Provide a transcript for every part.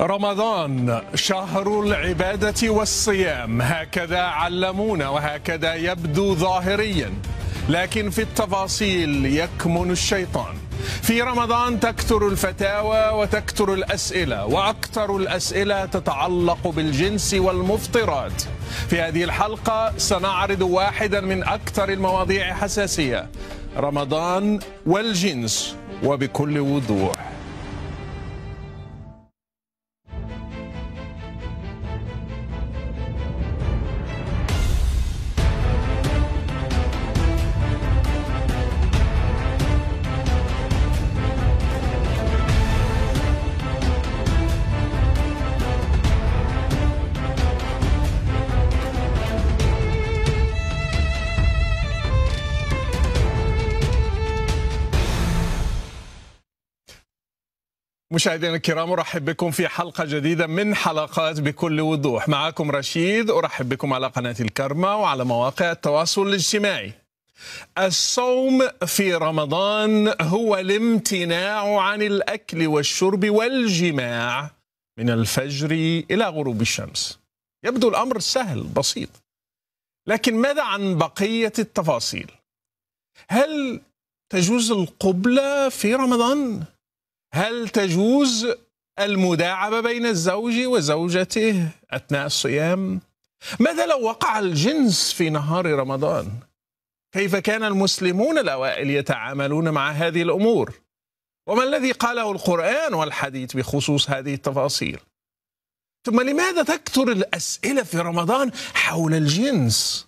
رمضان شهر العبادة والصيام هكذا علمونا وهكذا يبدو ظاهريا لكن في التفاصيل يكمن الشيطان في رمضان تكثر الفتاوى وتكثر الأسئلة وأكثر الأسئلة تتعلق بالجنس والمفطرات في هذه الحلقة سنعرض واحدا من أكثر المواضيع حساسية رمضان والجنس وبكل وضوح مشاهدينا الكرام ارحب بكم في حلقه جديده من حلقات بكل وضوح معكم رشيد ارحب بكم على قناه الكرمه وعلى مواقع التواصل الاجتماعي الصوم في رمضان هو الامتناع عن الاكل والشرب والجماع من الفجر الى غروب الشمس يبدو الامر سهل بسيط لكن ماذا عن بقيه التفاصيل هل تجوز القبله في رمضان هل تجوز المداعبة بين الزوج وزوجته أثناء الصيام؟ ماذا لو وقع الجنس في نهار رمضان؟ كيف كان المسلمون الأوائل يتعاملون مع هذه الأمور؟ وما الذي قاله القرآن والحديث بخصوص هذه التفاصيل؟ ثم لماذا تكثر الأسئلة في رمضان حول الجنس؟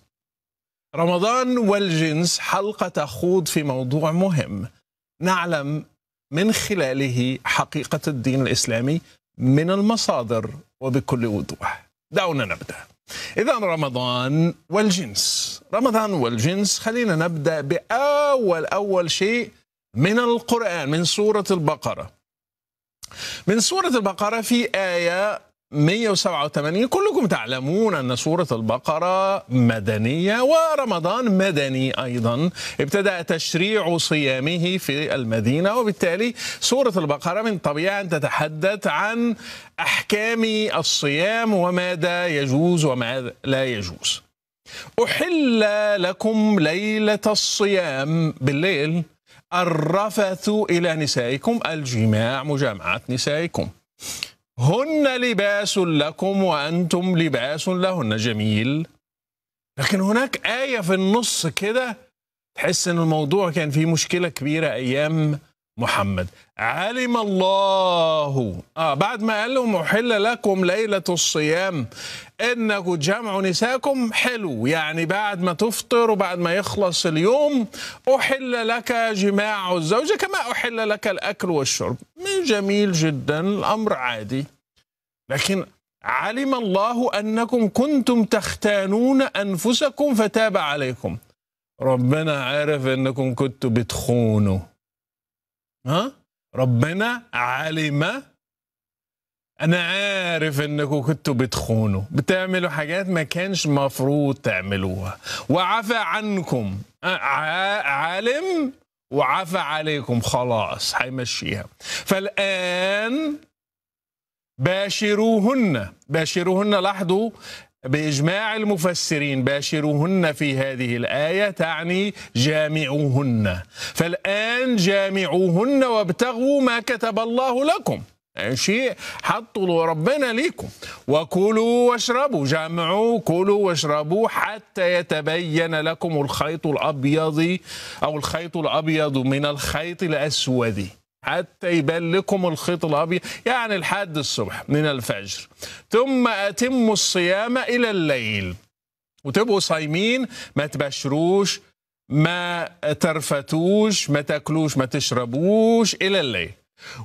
رمضان والجنس حلقة تخوض في موضوع مهم نعلم من خلاله حقيقة الدين الإسلامي من المصادر وبكل وضوح دعونا نبدأ إذا رمضان والجنس رمضان والجنس خلينا نبدأ بأول أول شيء من القرآن من سورة البقرة من سورة البقرة في آية 187 كلكم تعلمون أن سورة البقرة مدنية ورمضان مدني أيضا ابتدأ تشريع صيامه في المدينة وبالتالي سورة البقرة من طبيعة أن تتحدث عن أحكام الصيام وماذا يجوز وما لا يجوز أحل لكم ليلة الصيام بالليل الرفث إلى نسائكم الجماع مجامعة نسائكم هن لباس لكم وأنتم لباس لهن جميل لكن هناك آية في النص كده تحس إن الموضوع كان فيه مشكلة كبيرة أيام محمد علم الله آه بعد ما قال لهم أحل لكم ليلة الصيام إنه جمع نساكم حلو يعني بعد ما تفطر وبعد ما يخلص اليوم أحل لك جماع الزوجة كما أحل لك الأكل والشرب جميل جدا الأمر عادي لكن علم الله أنكم كنتم تختانون أنفسكم فتاب عليكم ربنا عارف أنكم كنتوا بتخونوا ها ربنا علم انا عارف انكم كنتوا بتخونوا بتعملوا حاجات ما كانش مفروض تعملوها وعفى عنكم عالم وعفى عليكم خلاص هيمشيها فالان باشروهن باشروهن لاحظوا باجماع المفسرين باشروهن في هذه الايه تعني جامعوهن فالان جامعوهن وابتغوا ما كتب الله لكم شيء حطوا ربنا ليكم وكلوا واشربوا جمعوا كلوا واشربوا حتى يتبين لكم الخيط الابيض او الخيط الابيض من الخيط الاسود حتى يبان لكم الخيط الابيض يعني لحد الصبح من الفجر ثم اتموا الصيام الى الليل وتبقوا صايمين ما تبشروش ما ترفتوش ما تاكلوش ما تشربوش الى الليل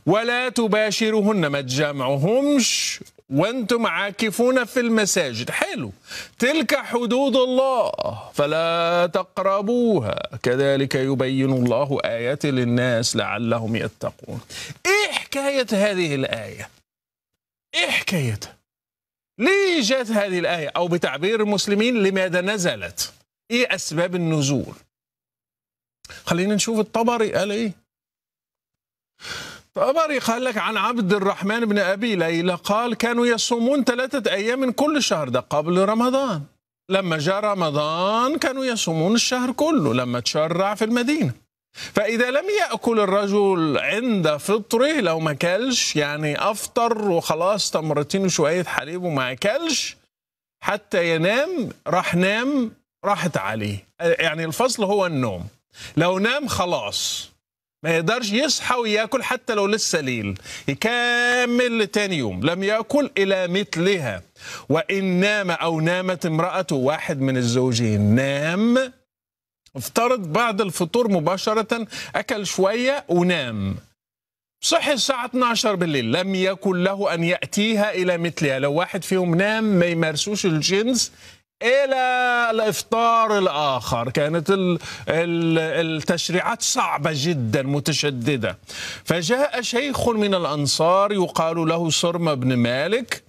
ولا تباشرهن ما تجمعهمش وانتم عاكفون في المساجد حلو تلك حدود الله فلا تقربوها كذلك يبين الله ايات للناس لعلهم يتقون ايه حكاية هذه الآية ايه حكايتها ليه جت هذه الآية أو بتعبير المسلمين لماذا نزلت ايه أسباب النزول خلينا نشوف الطبري قال ايه الطبري قال لك عن عبد الرحمن بن أبي ليلى قال كانوا يصومون ثلاثة أيام من كل شهر ده قبل رمضان لما جاء رمضان كانوا يصومون الشهر كله لما تشرع في المدينة فإذا لم يأكل الرجل عند فطره لو ما كلش يعني أفطر وخلاص تمرتين وشوية حليب وما أكلش حتى ينام راح نام راحت عليه يعني الفصل هو النوم لو نام خلاص ما يقدرش يصحى وياكل حتى لو لسه ليل يكمل لتاني يوم لم ياكل الى مثلها وان نام او نامت امراته واحد من الزوجين نام افترض بعد الفطور مباشره اكل شويه ونام صحي الساعة 12 بالليل لم يكن له أن يأتيها إلى مثلها لو واحد فيهم نام ما يمارسوش الجنس الى الافطار الاخر كانت التشريعات صعبه جدا متشدده فجاء شيخ من الانصار يقال له سرمه بن مالك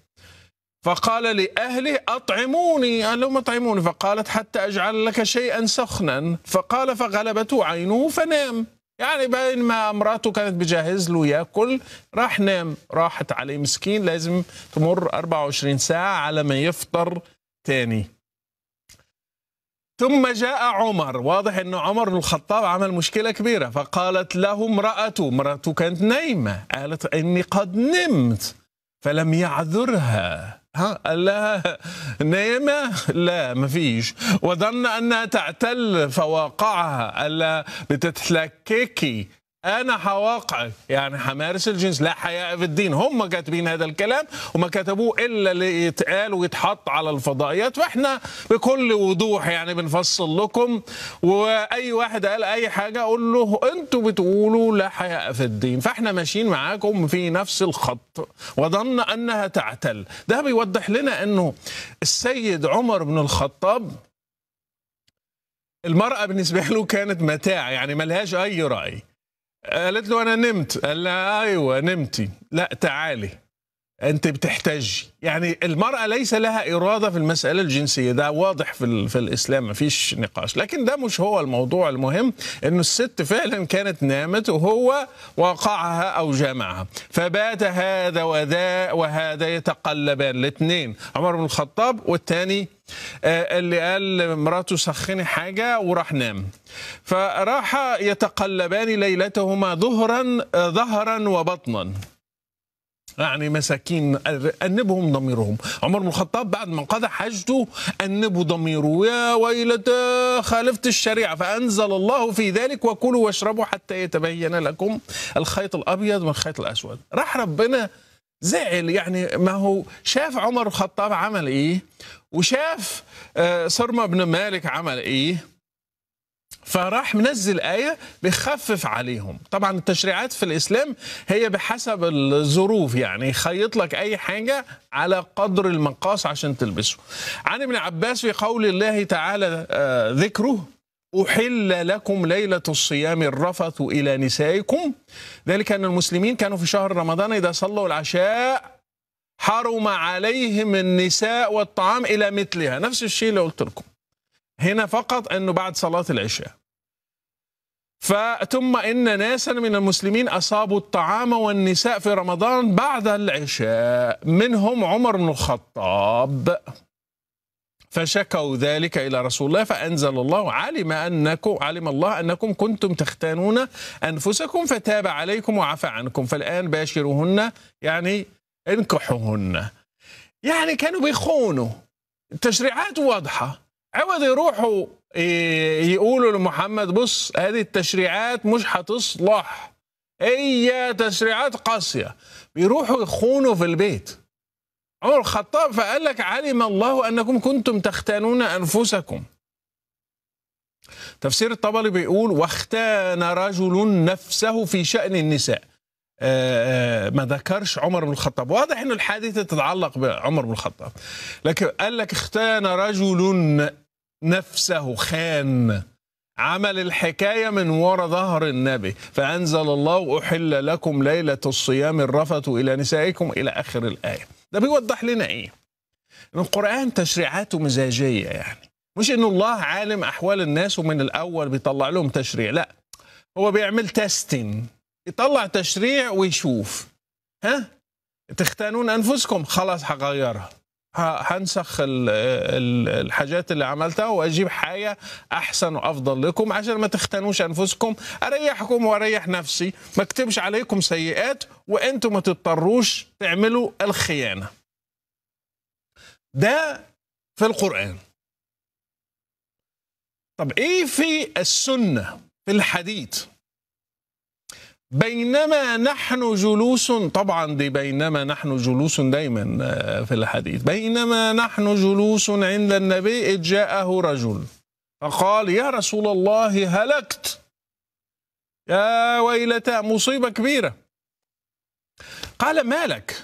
فقال لأهله أطعموني قال لهم أطعموني فقالت حتى أجعل لك شيئا سخنا فقال فغلبته عينه فنام يعني بين ما امراته كانت بجهز له ياكل راح نام راحت عليه مسكين لازم تمر 24 ساعه على ما يفطر تاني ثم جاء عمر واضح أن عمر بن الخطاب عمل مشكلة كبيرة فقالت له امرأته امرأته كانت نايمة قالت إني قد نمت فلم يعذرها ها قال لها نايمة لا ما فيش وظن أنها تعتل فواقعها قال لها بتتلككي انا حواقع يعني حمارس الجنس لا حياء في الدين هم كاتبين هذا الكلام وما كتبوه الا ليتقال ويتحط على الفضائيات واحنا بكل وضوح يعني بنفصل لكم واي واحد قال اي حاجه اقول له انتوا بتقولوا لا حياء في الدين فاحنا ماشيين معاكم في نفس الخط وظن انها تعتل ده بيوضح لنا انه السيد عمر بن الخطاب المرأة بالنسبة له كانت متاع يعني ملهاش أي رأي قالت له انا نمت قال لها ايوه نمتي لا تعالي انت بتحتجي يعني المراه ليس لها اراده في المساله الجنسيه ده واضح في, في الاسلام مفيش نقاش لكن ده مش هو الموضوع المهم انه الست فعلا كانت نامت وهو وقعها او جمعها فبات هذا وذا وهذا يتقلبان الاثنين عمر بن الخطاب والثاني آه، اللي قال مراته سخني حاجة وراح نام فراح يتقلبان ليلتهما ظهرا آه، ظهرا وبطنا يعني مساكين أنبهم ضميرهم عمر بن الخطاب بعد ما انقضى حاجته أنبوا ضميره يا ويلتى خالفت الشريعة فأنزل الله في ذلك وكلوا واشربوا حتى يتبين لكم الخيط الأبيض من الخيط الأسود راح ربنا زعل يعني ما هو شاف عمر الخطاب عمل ايه وشاف صرمه آه، بن مالك عمل ايه فراح منزل آية بخفف عليهم طبعا التشريعات في الإسلام هي بحسب الظروف يعني يخيط لك أي حاجة على قدر المقاس عشان تلبسه عن ابن عباس في قول الله تعالى آه، ذكره أحل لكم ليلة الصيام الرفث إلى نسائكم ذلك أن المسلمين كانوا في شهر رمضان إذا صلوا العشاء حرم عليهم النساء والطعام إلى مثلها نفس الشيء اللي قلت لكم هنا فقط أنه بعد صلاة العشاء فثم إن ناسا من المسلمين أصابوا الطعام والنساء في رمضان بعد العشاء منهم عمر بن الخطاب فشكوا ذلك إلى رسول الله فأنزل الله علم أنكم علم الله أنكم كنتم تختانون أنفسكم فتاب عليكم وعفى عنكم فالآن باشروهن يعني انكحوهن يعني كانوا بيخونوا التشريعات واضحة عوض يروحوا إيه، يقولوا لمحمد بص هذه التشريعات مش هتصلح هي تشريعات قاسيه بيروحوا يخونوا في البيت عمر الخطاب فقال لك علم الله انكم كنتم تختانون انفسكم تفسير الطبري بيقول واختان رجل نفسه في شأن النساء آه، آه، ما ذكرش عمر بن الخطاب واضح أن الحادثة تتعلق بعمر بن الخطاب لكن قال لك اختان رجل نفسه خان عمل الحكاية من وراء ظهر النبي فأنزل الله أحل لكم ليلة الصيام الرفث إلى نسائكم إلى آخر الآية ده بيوضح لنا إيه إن القرآن تشريعاته مزاجية يعني مش إن الله عالم أحوال الناس ومن الأول بيطلع لهم تشريع لا هو بيعمل تيستين يطلع تشريع ويشوف ها تختانون انفسكم خلاص هغيرها هنسخ الحاجات اللي عملتها واجيب حاجه احسن وافضل لكم عشان ما تختنوش انفسكم اريحكم واريح نفسي ما اكتبش عليكم سيئات وانتم ما تضطروش تعملوا الخيانه ده في القران طب ايه في السنه في الحديث بينما نحن جلوس طبعا دي بينما نحن جلوس دايما آه، في الحديث بينما نحن جلوس عند النبي إذ جاءه رجل فقال يا رسول الله هلكت يا ويلتا مصيبة كبيرة قال مالك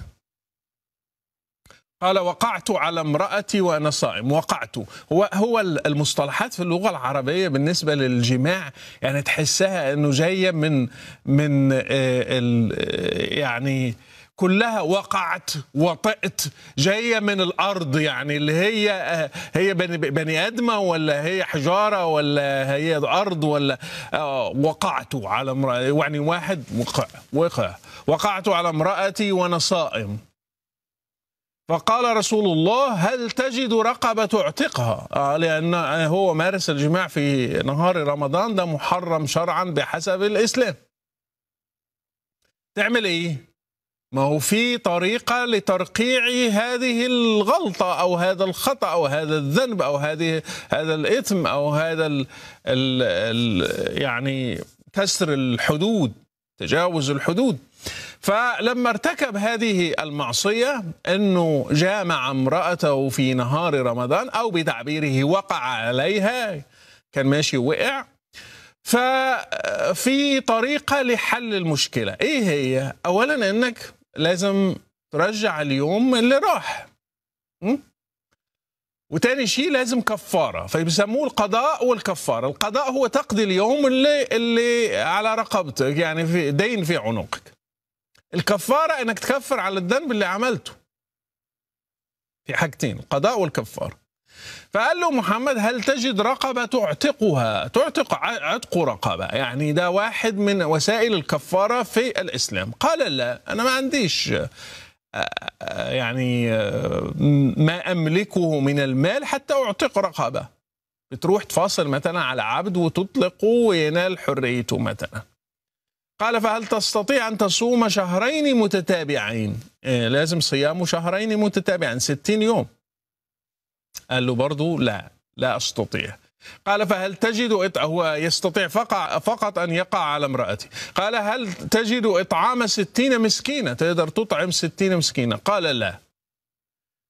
قال وقعت على امرأتي وأنا صائم وقعت هو, هو المصطلحات في اللغة العربية بالنسبة للجماع يعني تحسها أنه جاية من من آه، آه، يعني كلها وقعت وطئت جايه من الارض يعني اللي هي آه، هي بني, بني ادمه ولا هي حجاره ولا هي ارض ولا وقعت على امرأة يعني واحد وقع وقع وقعت على امرأتي وانا صائم فقال رسول الله هل تجد رقبة اعتقها آه لأن هو مارس الجماع في نهار رمضان ده محرم شرعا بحسب الإسلام تعمل إيه؟ ما هو في طريقة لترقيع هذه الغلطة أو هذا الخطأ أو هذا الذنب أو هذه هذا الإثم أو هذا ال الـ الـ يعني كسر الحدود تجاوز الحدود فلما ارتكب هذه المعصية أنه جامع امرأته في نهار رمضان أو بتعبيره وقع عليها كان ماشي وقع ففي طريقة لحل المشكلة إيه هي؟ أولا أنك لازم ترجع اليوم اللي راح وتاني شيء لازم كفاره فبيسموه القضاء والكفاره القضاء هو تقضي اليوم اللي اللي على رقبتك يعني في دين في عنقك الكفارة انك تكفر على الذنب اللي عملته في حاجتين القضاء والكفارة فقال له محمد هل تجد رقبة تعتقها تعتق عتق رقبة يعني ده واحد من وسائل الكفارة في الإسلام قال لا أنا ما عنديش آه، آه، يعني آه، ما أملكه من المال حتى أعتق رقبة بتروح تفاصل مثلا على عبد وتطلقه وينال حريته مثلا قال فهل تستطيع أن تصوم شهرين متتابعين إيه، لازم صيام شهرين متتابعين ستين يوم قال له برضو لا لا أستطيع قال فهل تجد هو يستطيع فقط أن يقع على امرأته قال هل تجد إطعام ستين مسكينة تقدر تطعم ستين مسكينة قال لا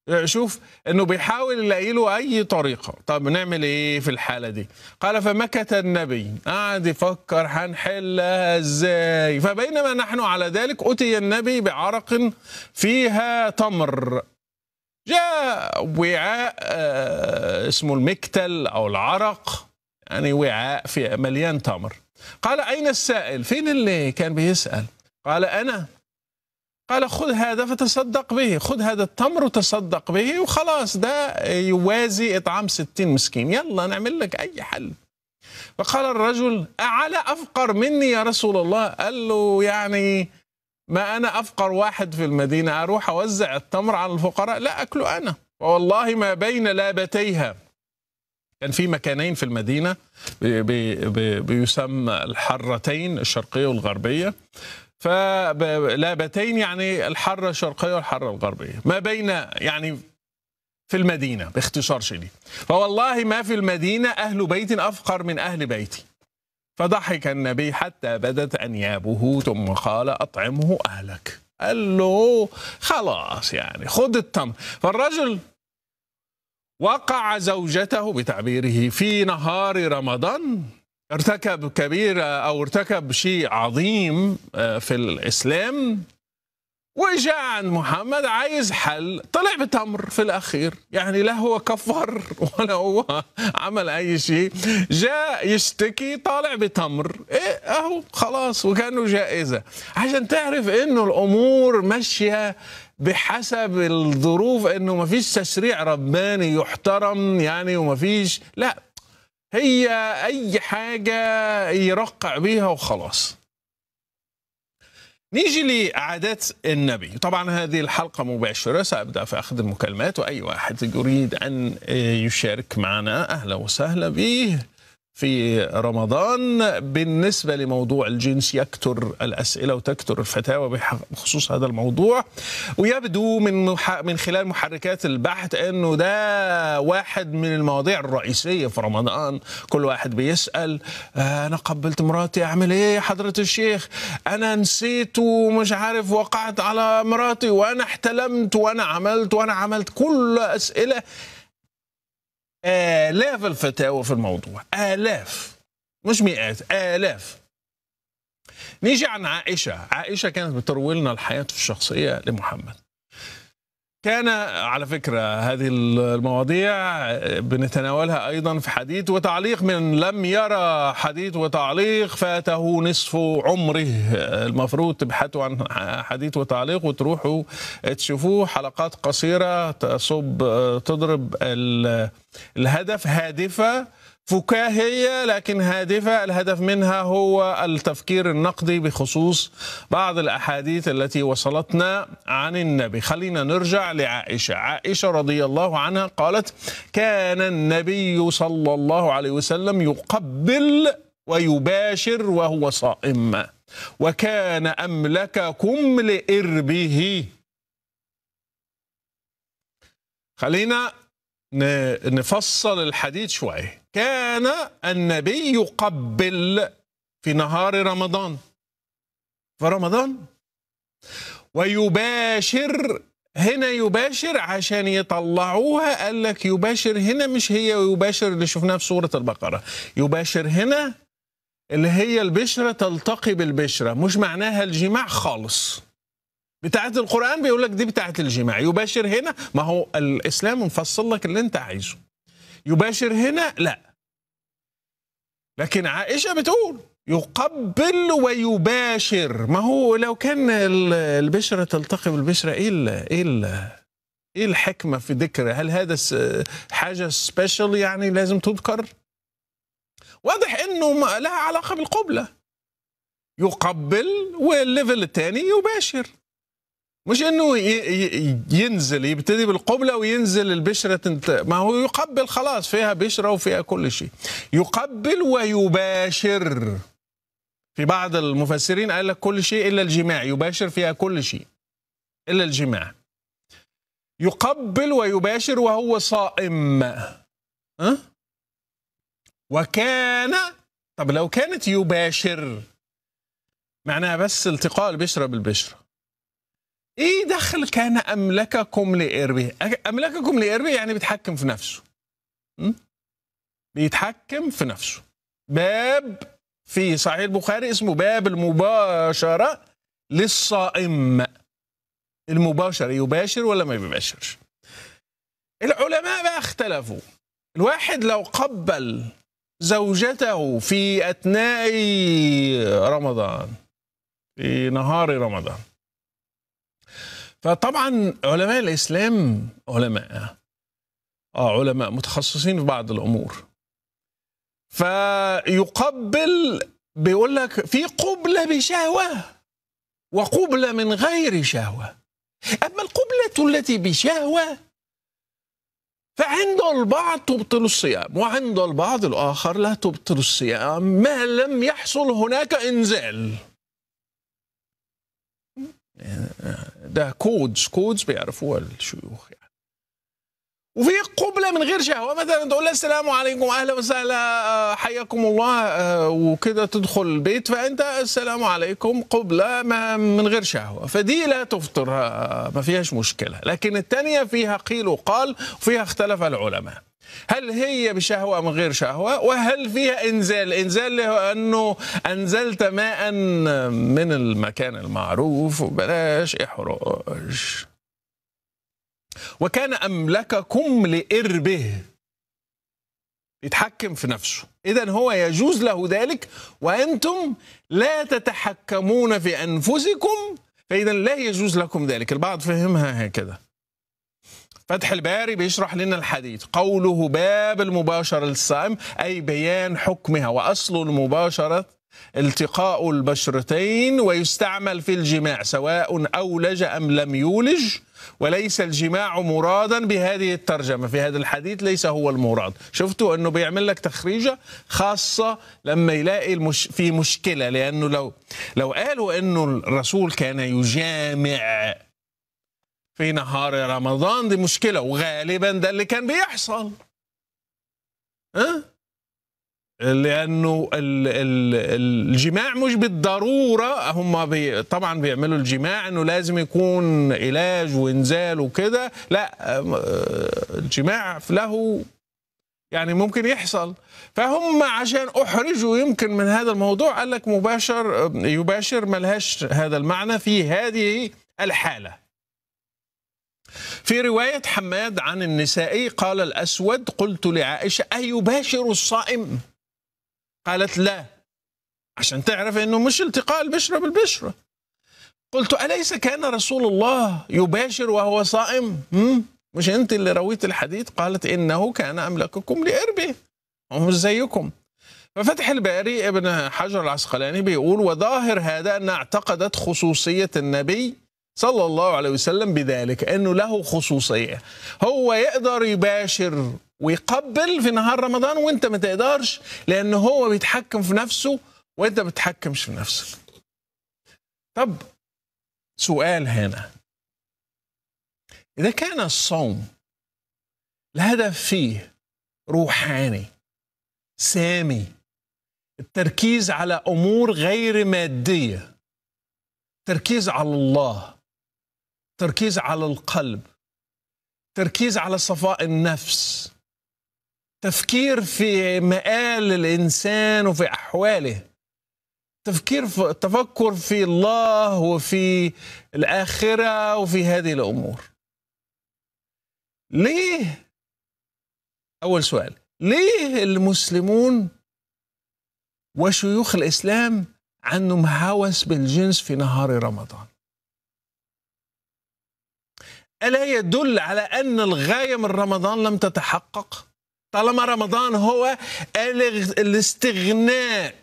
آه، شوف انه بيحاول يلاقي له اي طريقه طب نعمل ايه في الحاله دي قال فمكث النبي قعد آه، يفكر هنحلها ازاي فبينما نحن على ذلك اتي النبي بعرق فيها تمر جاء وعاء آه، اسمه المكتل او العرق يعني وعاء في مليان تمر قال اين السائل فين اللي كان بيسال قال انا قال خذ هذا فتصدق به خذ هذا التمر وتصدق به وخلاص ده يوازي إطعام ستين مسكين يلا نعمل لك أي حل فقال الرجل أعلى أفقر مني يا رسول الله قال له يعني ما أنا أفقر واحد في المدينة أروح أوزع التمر على الفقراء لا أكله أنا ووالله ما بين لابتيها كان في مكانين في المدينة بيسمى الحرتين الشرقية والغربية فلابتين يعني الحاره الشرقيه والحاره الغربيه ما بين يعني في المدينه باختصار شديد فوالله ما في المدينه اهل بيت افقر من اهل بيتي فضحك النبي حتى بدت انيابه ثم قال اطعمه اهلك قال له خلاص يعني خذ التمر فالرجل وقع زوجته بتعبيره في نهار رمضان ارتكب كبيرة أو ارتكب شيء عظيم آه، في الإسلام وجاء عن محمد عايز حل طلع بتمر في الأخير يعني لا هو كفر ولا هو عمل أي شيء جاء يشتكي طالع بتمر إيه أهو خلاص وكانه جائزة عشان تعرف إنه الأمور ماشية بحسب الظروف انه ما فيش تشريع رباني يحترم يعني وما فيش لا هي اي حاجه يرقع بيها وخلاص نيجي لعادات النبي طبعا هذه الحلقة مباشرة سأبدأ في أخذ المكالمات وأي واحد يريد أن يشارك معنا أهلا وسهلا به في رمضان بالنسبة لموضوع الجنس يكثر الأسئلة وتكثر الفتاوى بخصوص هذا الموضوع ويبدو من من خلال محركات البحث أنه ده واحد من المواضيع الرئيسية في رمضان كل واحد بيسأل أنا قبلت مراتي أعمل إيه حضرة الشيخ أنا نسيت ومش عارف وقعت على مراتي وأنا احتلمت وأنا عملت وأنا عملت كل أسئلة آلاف الفتاوى في الموضوع آلاف مش مئات آلاف نيجي عن عائشة عائشة كانت بتروي لنا الحياة الشخصية لمحمد كان على فكرة هذه المواضيع بنتناولها أيضا في حديث وتعليق من لم يرى حديث وتعليق فاته نصف عمره المفروض تبحثوا عن حديث وتعليق وتروحوا تشوفوه حلقات قصيرة تصب تضرب الهدف هادفة فكاهية لكن هادفة الهدف منها هو التفكير النقدي بخصوص بعض الأحاديث التي وصلتنا عن النبي خلينا نرجع لعائشة عائشة رضي الله عنها قالت كان النبي صلى الله عليه وسلم يقبل ويباشر وهو صائم وكان أملككم لإربه خلينا نفصل الحديث شويه كان النبي يقبل في نهار رمضان في رمضان ويباشر هنا يباشر عشان يطلعوها قال لك يباشر هنا مش هي يباشر اللي شفناه في سوره البقره يباشر هنا اللي هي البشره تلتقي بالبشره مش معناها الجماع خالص بتاعت القرآن بيقول لك دي بتاعت الجماع يباشر هنا ما هو الإسلام مفصل لك اللي أنت عايزه يباشر هنا لا لكن عائشة بتقول يقبل ويباشر ما هو لو كان البشرة تلتقي بالبشرة إيه إلا إيه إيه الحكمة في ذكر هل هذا حاجة سبيشال يعني لازم تذكر واضح إنه لها علاقة بالقبلة يقبل والليفل الثاني يباشر مش انه ينزل يبتدي بالقبله وينزل البشره ما هو يقبل خلاص فيها بشره وفيها كل شيء يقبل ويباشر في بعض المفسرين قال لك كل شيء الا الجماع يباشر فيها كل شيء الا الجماع يقبل ويباشر وهو صائم أه؟ وكان طب لو كانت يباشر معناها بس التقاء البشره بالبشره ايه دخل كان املككم لاربه املككم لاربه يعني بيتحكم في نفسه م? بيتحكم في نفسه باب في صحيح البخاري اسمه باب المباشره للصائم المباشر يباشر ولا ما بيباشرش العلماء بقى اختلفوا الواحد لو قبل زوجته في اثناء رمضان في نهار رمضان فطبعا علماء الاسلام علماء اه علماء متخصصين في بعض الامور فيقبل بيقول لك في قبله بشهوه وقبله من غير شهوه اما القبله التي بشهوه فعند البعض تبطل الصيام وعند البعض الاخر لا تبطل الصيام ما لم يحصل هناك انزال ده كودز كودز بيعرفوها الشيوخ يعني وفي قبله من غير شهوه مثلا تقول لها السلام عليكم اهلا وسهلا آه، حياكم الله آه، وكده تدخل البيت فانت السلام عليكم قبله ما من غير شهوه فدي لا تفطر ما فيهاش مشكله لكن الثانيه فيها قيل وقال وفيها اختلف العلماء هل هي بشهوة أم غير شهوة وهل فيها إنزال إنزال أنه أنزلت ماء من المكان المعروف وبلاش إحراج وكان أملككم لإربه يتحكم في نفسه إذا هو يجوز له ذلك وأنتم لا تتحكمون في أنفسكم فإذا لا يجوز لكم ذلك البعض فهمها هكذا فتح الباري بيشرح لنا الحديث قوله باب المباشرة للصائم أي بيان حكمها وأصل المباشرة التقاء البشرتين ويستعمل في الجماع سواء أولج أم لم يولج وليس الجماع مرادا بهذه الترجمة في هذا الحديث ليس هو المراد شفتوا أنه بيعمل لك تخريجة خاصة لما يلاقي المش في مشكلة لأنه لو, لو قالوا أنه الرسول كان يجامع في نهار رمضان دي مشكله وغالبا ده اللي كان بيحصل ها أه؟ لانه الـ الـ الجماع مش بالضروره هم بي طبعا بيعملوا الجماع انه لازم يكون علاج وانزال وكده لا الجماع له يعني ممكن يحصل فهم عشان احرجوا يمكن من هذا الموضوع قال لك مباشر يباشر ملهاش هذا المعنى في هذه الحاله في رواية حماد عن النسائي قال الأسود قلت لعائشة أيباشر الصائم قالت لا عشان تعرف أنه مش التقاء البشرة بالبشرة قلت أليس كان رسول الله يباشر وهو صائم مش أنت اللي رويت الحديث قالت إنه كان أملككم لإربه هم زيكم ففتح الباري ابن حجر العسقلاني بيقول وظاهر هذا أن اعتقدت خصوصية النبي صلى الله عليه وسلم بذلك انه له خصوصيه هو يقدر يباشر ويقبل في نهار رمضان وانت ما تقدرش لان هو بيتحكم في نفسه وانت ما بتتحكمش في نفسك طب سؤال هنا اذا كان الصوم الهدف فيه روحاني سامي التركيز على امور غير ماديه التركيز على الله تركيز على القلب تركيز على صفاء النفس تفكير في مآل الإنسان وفي أحواله تفكير في تفكر في الله وفي الآخرة وفي هذه الأمور ليه أول سؤال ليه المسلمون وشيوخ الإسلام عندهم هوس بالجنس في نهار رمضان ألا يدل على أن الغاية من رمضان لم تتحقق؟ طالما رمضان هو الاستغناء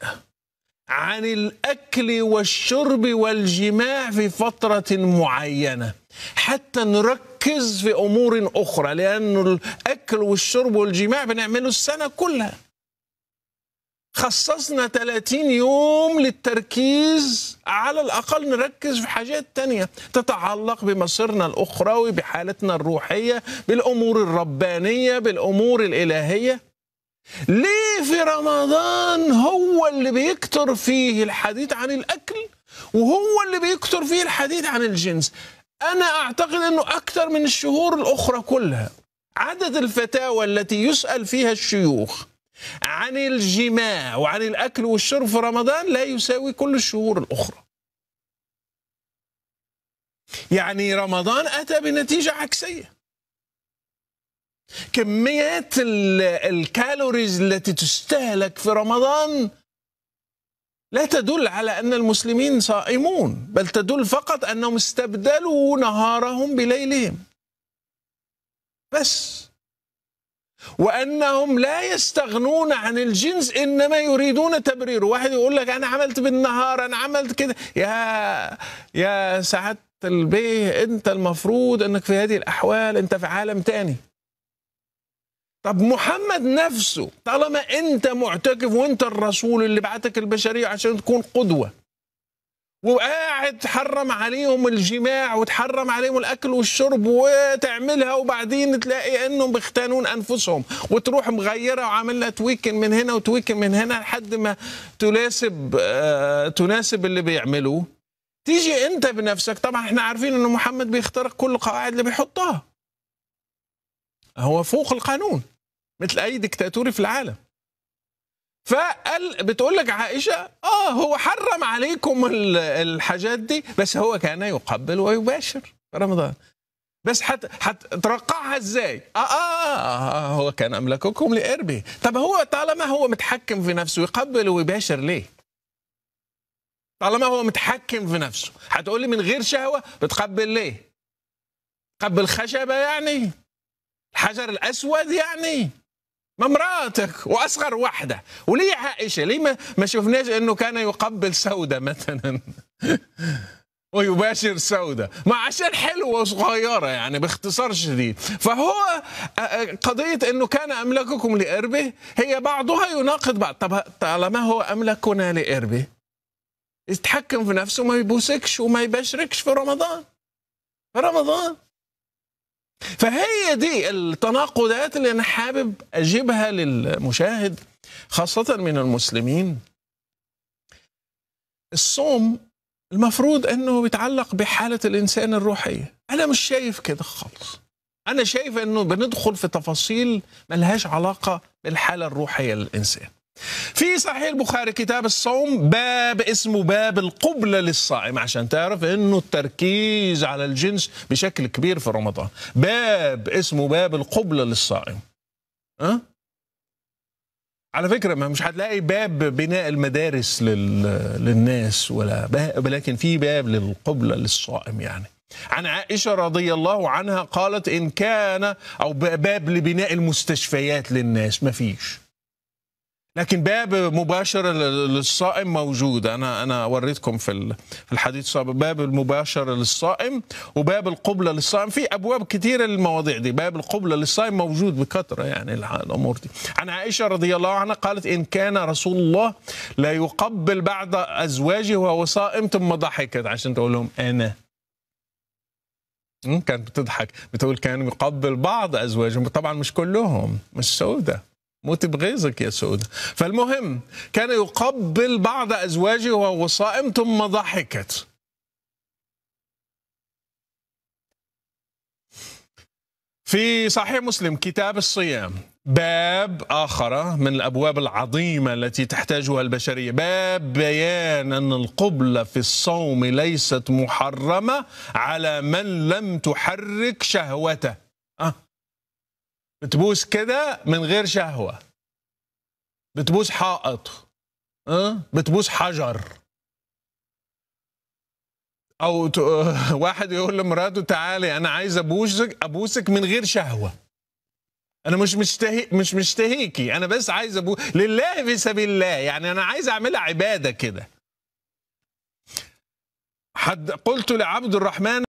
عن الأكل والشرب والجماع في فترة معينة حتى نركز في أمور أخرى لأن الأكل والشرب والجماع بنعمله السنة كلها خصصنا 30 يوم للتركيز على الأقل نركز في حاجات تانية تتعلق بمصيرنا الأخروي بحالتنا الروحية بالأمور الربانية بالأمور الإلهية ليه في رمضان هو اللي بيكتر فيه الحديث عن الأكل وهو اللي بيكتر فيه الحديث عن الجنس أنا أعتقد أنه أكثر من الشهور الأخرى كلها عدد الفتاوى التي يسأل فيها الشيوخ عن الجماع وعن الأكل والشرب في رمضان لا يساوي كل الشهور الأخرى يعني رمضان أتى بنتيجة عكسية كميات الكالوريز التي تستهلك في رمضان لا تدل على أن المسلمين صائمون بل تدل فقط أنهم استبدلوا نهارهم بليلهم بس وانهم لا يستغنون عن الجنس انما يريدون تبريره واحد يقول لك انا عملت بالنهار انا عملت كده يا يا سعاده البيه انت المفروض انك في هذه الاحوال انت في عالم تاني طب محمد نفسه طالما انت معتكف وانت الرسول اللي بعتك البشريه عشان تكون قدوه وقاعد تحرم عليهم الجماع وتحرم عليهم الاكل والشرب وتعملها وبعدين تلاقي انهم بيختانون انفسهم وتروح مغيره وعاملها تويكن من هنا وتويكن من هنا لحد ما تناسب آه تناسب اللي بيعملوه تيجي انت بنفسك طبعا احنا عارفين انه محمد بيخترق كل القواعد اللي بيحطها هو فوق القانون مثل اي دكتاتوري في العالم فقال بتقول لك عائشه اه هو حرم عليكم الحاجات دي بس هو كان يقبل ويباشر رمضان بس حت هترقعها ازاي؟ آه, آه, آه, هو كان املككم لاربي طب هو طالما هو متحكم في نفسه يقبل ويباشر ليه؟ طالما هو متحكم في نفسه، هتقولي من غير شهوه بتقبل ليه؟ قبل خشبه يعني؟ الحجر الاسود يعني؟ ما مراتك واصغر واحده وليه عائشه ليه ما, شفناش انه كان يقبل سوده مثلا ويباشر سودة ما عشان حلوة وصغيرة يعني باختصار شديد فهو قضية أنه كان أملككم لإربه هي بعضها يناقض بعض طب طالما هو أملكنا لإربه يتحكم في نفسه ما يبوسكش وما يباشركش في رمضان في رمضان فهي دي التناقضات اللي انا حابب اجيبها للمشاهد خاصه من المسلمين الصوم المفروض انه بيتعلق بحاله الانسان الروحيه انا مش شايف كده خالص انا شايف انه بندخل في تفاصيل ملهاش علاقه بالحاله الروحيه للانسان في صحيح البخاري كتاب الصوم باب اسمه باب القبلة للصائم عشان تعرف انه التركيز على الجنس بشكل كبير في رمضان باب اسمه باب القبلة للصائم أه؟ على فكرة ما مش هتلاقي باب بناء المدارس لل... للناس ولا باب لكن في باب للقبلة للصائم يعني عن عائشة رضي الله عنها قالت إن كان أو باب لبناء المستشفيات للناس ما فيش لكن باب مباشر للصائم موجود انا انا اوريتكم في في الحديث السابق باب المباشر للصائم وباب القبله للصائم في ابواب كثيره للمواضيع دي باب القبله للصائم موجود بكثره يعني الامور دي عن عائشه رضي الله عنها قالت ان كان رسول الله لا يقبل بعض ازواجه وهو صائم ثم ضحكت عشان تقول لهم انا كانت بتضحك بتقول كان يقبل بعض ازواجهم طبعا مش كلهم مش سوده موت بغيظك يا سودة فالمهم كان يقبل بعض أزواجه وهو صائم ثم ضحكت في صحيح مسلم كتاب الصيام باب آخر من الأبواب العظيمة التي تحتاجها البشرية باب بيان أن القبلة في الصوم ليست محرمة على من لم تحرك شهوته أه بتبوس كده من غير شهوة بتبوس حائط أه؟ بتبوس حجر او واحد يقول لمراته تعالي انا عايز ابوسك ابوسك من غير شهوه انا مش مشتهي مش مشتهيكي انا بس عايز أبوس لله في سبيل الله يعني انا عايز اعملها عباده كده حد قلت لعبد الرحمن